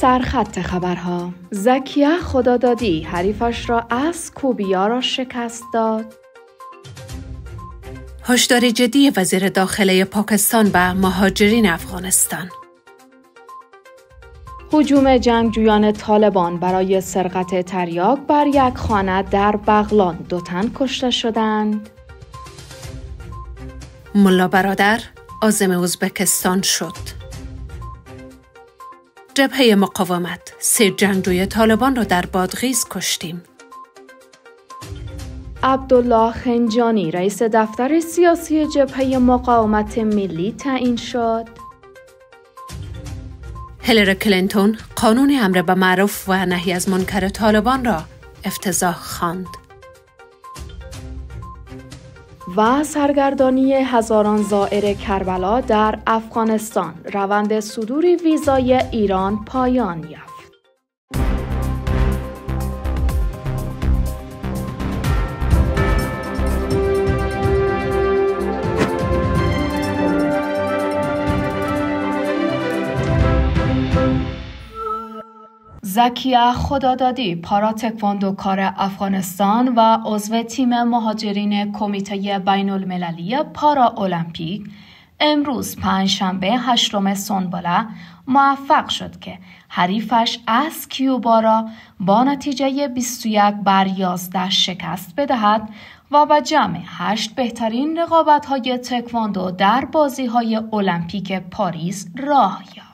سرخط خبرها زکیه خدادادی حریفش را از کوبیا را شکست داد هشدار جدی وزیر داخله پاکستان به مهاجرین افغانستان حجوم جنگجویان طالبان برای سرقت تریاک بر یک خانه در بغلان دوتن کشته شدند ملا برادر آزم ازبکستان شد جبهه مقاومت سه جنگجوی طالبان را در بادغیز کشتیم عبدالله خنجانی رئیس دفتر سیاسی جبهه مقاومت ملی تعیین شد هلری کلینتون قانون امر به معروف و نهی از منکر طالبان را افتضاح خواند و سرگردانی هزاران زائر کربلا در افغانستان روند صدور ویزای ایران پایان یافت. زکیه خدادادی پارا کار افغانستان و عضو تیم مهاجرین کمیته بین المللی پارا المپیک امروز پنجشنبه هشتم سنباله موفق شد که حریفش از کیوبا را با نتیجه 21 بر 11 شکست بدهد و به جمع هشت بهترین رقابت های تکواندو در بازی های المپیک پاریس راه یافت.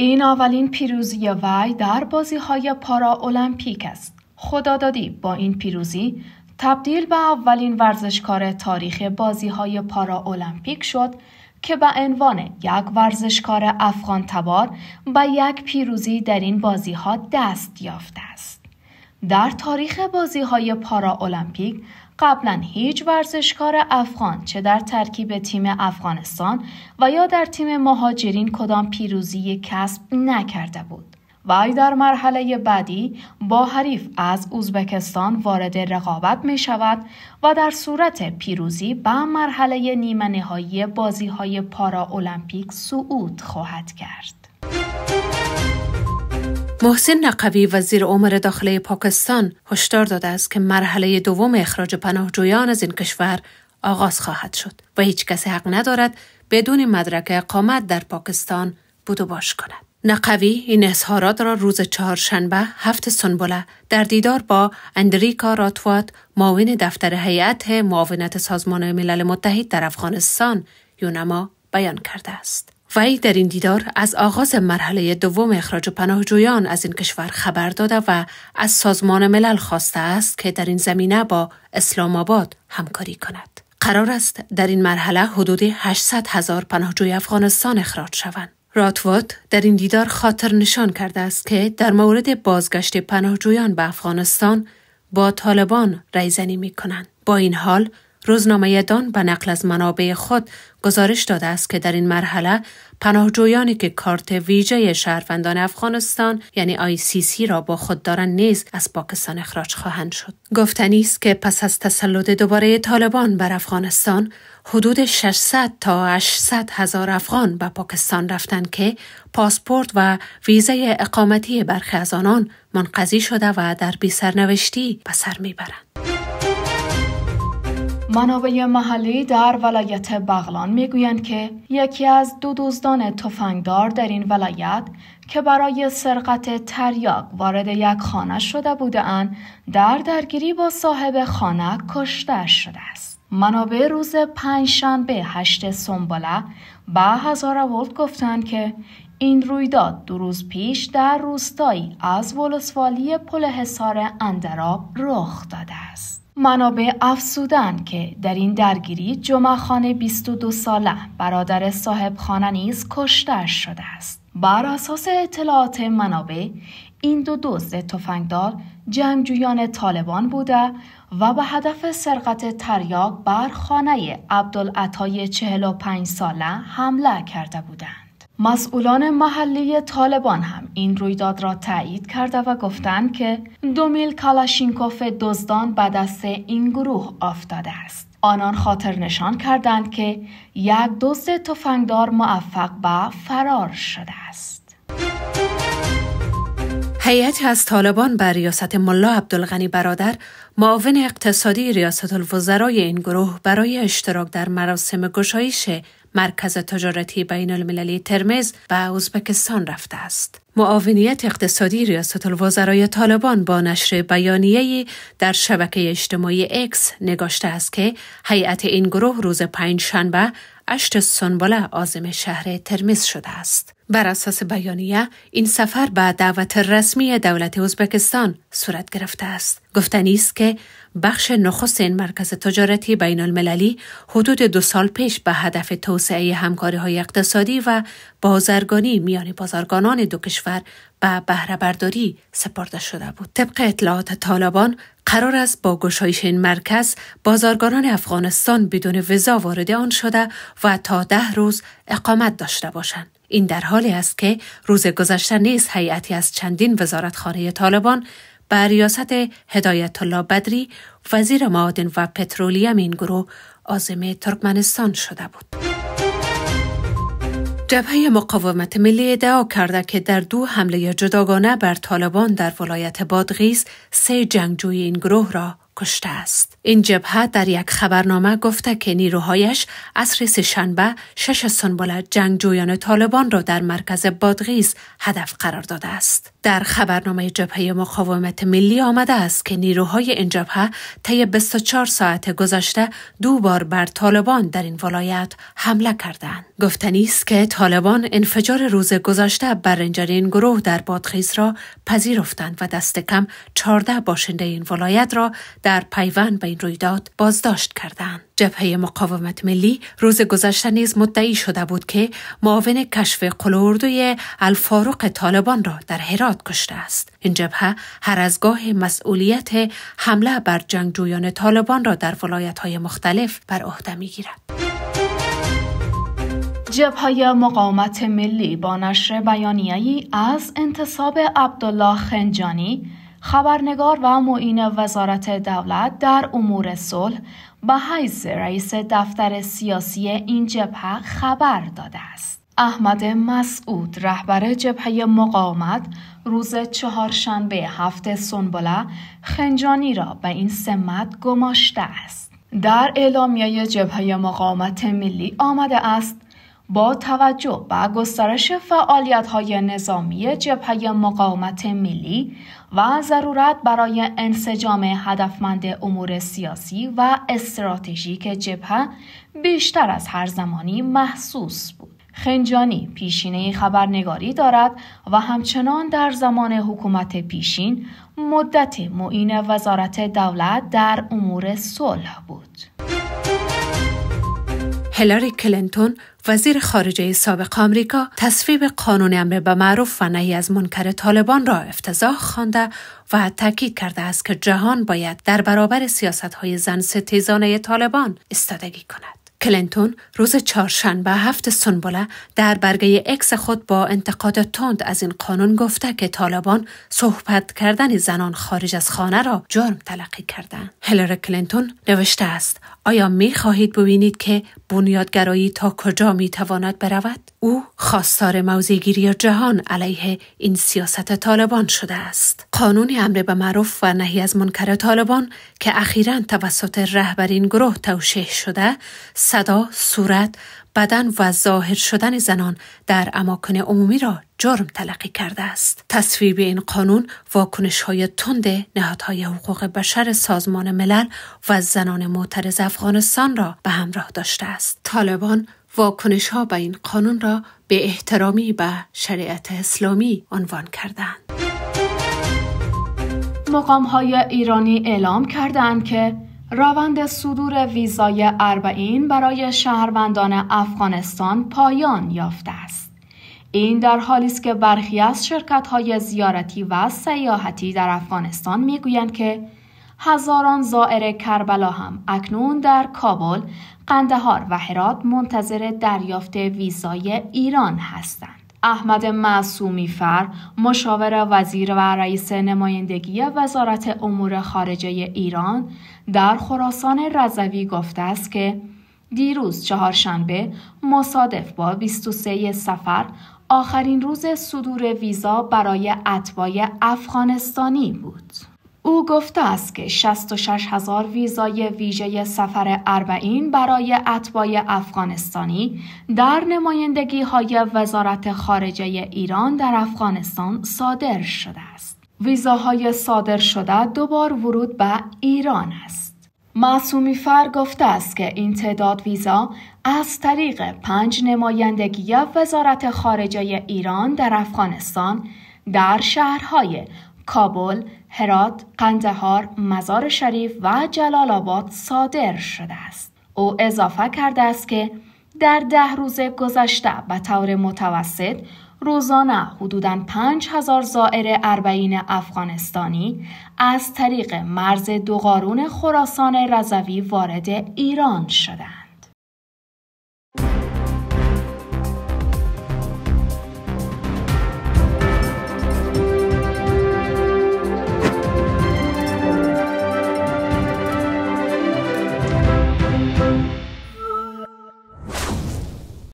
این اولین پیروزی وی در بازی های پارا المپیک است. خدادادی با این پیروزی تبدیل به اولین ورزشکار تاریخ بازی های پارا المپیک شد که به عنوان یک ورزشکار افغان تبار به یک پیروزی در این بازی ها دست یافته است. در تاریخ بازی های پارا المپیک قبلا هیچ ورزشکار افغان چه در ترکیب تیم افغانستان و یا در تیم مهاجرین کدام پیروزی کسب نکرده بود. وی در مرحله بعدی با حریف از اوزبکستان وارد رقابت می شود و در صورت پیروزی به مرحله نیمه نهایی بازی های پارا المپیک صعود خواهد کرد. محسن نقوی وزیر امور داخلی پاکستان هشدار داده است که مرحله دوم اخراج پناهجویان از این کشور آغاز خواهد شد و هیچ کس حق ندارد بدون مدرک اقامت در پاکستان بود باش کند. نقوی این اظهارات را روز چهارشنبه هفت سنبله در دیدار با اندریکا راتوات معاون دفتر هیئت معاونت سازمان ملل متحد در افغانستان یونما بیان کرده است. وی در این دیدار از آغاز مرحله دوم اخراج پناهجویان از این کشور خبر داده و از سازمان ملل خواسته است که در این زمینه با اسلام آباد همکاری کند. قرار است در این مرحله حدود 800 هزار پناهجوی افغانستان اخراج شوند. راتوات در این دیدار خاطر نشان کرده است که در مورد بازگشت پناهجویان به افغانستان با طالبان رایزنی می کنند. با این حال دان به نقل از منابع خود گزارش داده است که در این مرحله پناهجویانی که کارت ویژه شهروندان افغانستان یعنی سی را با خود دارند نیز از پاکستان اخراج خواهند شد گفتنی است که پس از تسلط دوباره طالبان بر افغانستان حدود 600 تا 800 هزار افغان به پاکستان رفتند که پاسپورت و ویزه اقامتی برخی از آنان منقضی شده و در سرنوشتی به سر میبرند منابع محلی در ولایت بغلان میگویند که یکی از دو دزدان تفنگدار در این ولایت که برای سرقت تریاک وارد یک خانه شده اند در درگیری با صاحب خانه کشته شده است منابع روز پنجشنبه هشت سنباله به هزار ولت گفتند که این رویداد دو روز پیش در روستایی از ولسوالی پل حصار اندراب رخ داده است منابع افزودن که در این درگیری جمعه خانه 22 ساله برادر صاحب خانه نیز کشته شده است. بر اساس اطلاعات منابع این دو دزد تفنگدار جنگجویان طالبان بوده و به هدف سرقت تریاق بر خانه عبدالعطای 45 ساله حمله کرده بودند. مسئولان محلی طالبان هم این رویداد را تایید کرده و گفتند که دومیل کالاشینکوف دزدان به دست این گروه افتاده است. آنان خاطر نشان کردند که یک دزد تفنگدار موفق به فرار شده است. هیئتی از طالبان بر ریاست ملا عبدالغنی برادر معاون اقتصادی ریاست الوزرای این گروه برای اشتراک در مراسم گشایش مرکز تجارتی بین المللی ترمز و ازبکستان رفته است. معاونیت اقتصادی ریاست الوزرای طالبان با نشر بیانیه‌ای در شبکه اجتماعی اکس نگاشته است که هیئت این گروه روز پنج شنبه اشت سنبله آزم شهر ترمز شده است. بر اساس بیانیه این سفر به دعوت رسمی دولت ازبکستان صورت گرفته است گفتنی است که بخش نخست این مرکز تجارتی بین المللی حدود دو سال پیش به هدف توسعه همکاری های اقتصادی و بازرگانی میان بازرگانان دو کشور به بهره برداری سپرده شده بود طبق اطلاعات طالبان قرار است با گشایش این مرکز بازرگانان افغانستان بدون ویزا وارد آن شده و تا ده روز اقامت داشته باشند این در حالی است که روز گذشته نیز هیئتی از چندین وزارتخانه طالبان به ریاست هدایت الله بدری وزیر معادن و پترولیم این گروه عازم ترکمنستان شده بود. جبهه مقاومت ملی ادعا کرده که در دو حمله جداگانه بر طالبان در ولایت بادغیز سه جنگجوی این گروه را کشته است. این جبهه در یک خبرنامه گفته که نیروهایش عصر سهشنبه شش سنبل جنگجویان طالبان را در مرکز بادغیز هدف قرار داده است. در خبرنامه جبهه مقاومت ملی آمده است که نیروهای این جبهه طی 24 ساعت گذشته دو بار بر طالبان در این ولایت حمله کردند. گفتنی است که طالبان انفجار روز گذشته برنجرین گروه در بادغیز را پذیرفتند و دست کم 14 باشنده این ولایت را در پیوند به رویداد بازداشت کردند جبهه مقاومت ملی روز گذشته نیز مدعی شده بود که معاون کشف قلوردوی الفاروق طالبان را در هرات کشته است این جبهه هر از گاه مسئولیت حمله بر جنگجویان طالبان را در های مختلف بر عهده می‌گیرد جبهه مقاومت ملی با نشر بیانیه‌ای از انتصاب عبدالله خنجانی خبرنگار و معین وزارت دولت در امور صلح به حیث رئیس دفتر سیاسی این جبهه خبر داده است. احمد مسعود رهبر جبهه مقاومت روز چهارشنبه هفته سنبله خنجانی را به این سمت گماشته است. در اعلامیه جبهه مقاومت ملی آمده است با توجه به گسترش های نظامی جبهه مقاومت ملی و ضرورت برای انسجام هدفمند امور سیاسی و استراتژیک جبهه بیشتر از هر زمانی محسوس بود. خنجانی پیشینه خبرنگاری دارد و همچنان در زمان حکومت پیشین مدت معین وزارت دولت در امور صلح بود. هلری کلنتون وزیر خارجه سابق آمریکا تصویب قانون امر به معروف و نهی از منکر طالبان را افتضاح خوانده و تاکید کرده است که جهان باید در برابر سیاست های زن ستیزانه طالبان ایستادگی کند. کلینتون روز چهارشنبه هفت سنبله در برگه اکس خود با انتقاد تند از این قانون گفته که طالبان صحبت کردن زنان خارج از خانه را جرم تلقی کردن. هلر کلینتون نوشته است آیا می خواهید ببینید که بنیادگرایی تا کجا می تواند برود؟ او خواستار موزیگیری جهان علیه این سیاست طالبان شده است. قانون امر به معروف و نهی از منکر طالبان که اخیرا توسط رهبرین گروه توشیح شده، صدا، صورت، بدن و ظاهر شدن زنان در اماکن عمومی را جرم تلقی کرده است. تصویب این قانون واکنش های تند نهادهای حقوق بشر سازمان ملل و زنان معترض افغانستان را به همراه داشته است. طالبان واکنش ها به این قانون را به احترامی به شریعت اسلامی عنوان کردند. مقام های ایرانی اعلام کردند که روند صدور ویزای اربعین برای شهروندان افغانستان پایان یافته است. این در حالی است که برخی از شرکت های زیارتی و سیاحتی در افغانستان میگویند که هزاران زائر کربلا هم اکنون در کابل، قندهار و هرات منتظر دریافت ویزای ایران هستند. احمد معصومی فر مشاور وزیر و رئیس نمایندگی وزارت امور خارجه ایران در خراسان رضوی گفته است که دیروز چهارشنبه مصادف با 23 سفر آخرین روز صدور ویزا برای اتباع افغانستانی بود. او گفته است که 66 هزار ویزای ویژه سفر اربعین برای اتباع افغانستانی در نمایندگی های وزارت خارجه ایران در افغانستان صادر شده است. ویزاهای صادر شده دوبار ورود به ایران است. معصومی فر گفته است که این تعداد ویزا از طریق پنج نمایندگی وزارت خارجه ایران در افغانستان در شهرهای کابل، هرات، قندهار، مزار شریف و جلال آباد صادر شده است. او اضافه کرده است که در ده روز گذشته به طور متوسط روزانه حدوداً 5000 زائر اربعین افغانستانی از طریق مرز دوقارون خراسان رضوی وارد ایران شدند.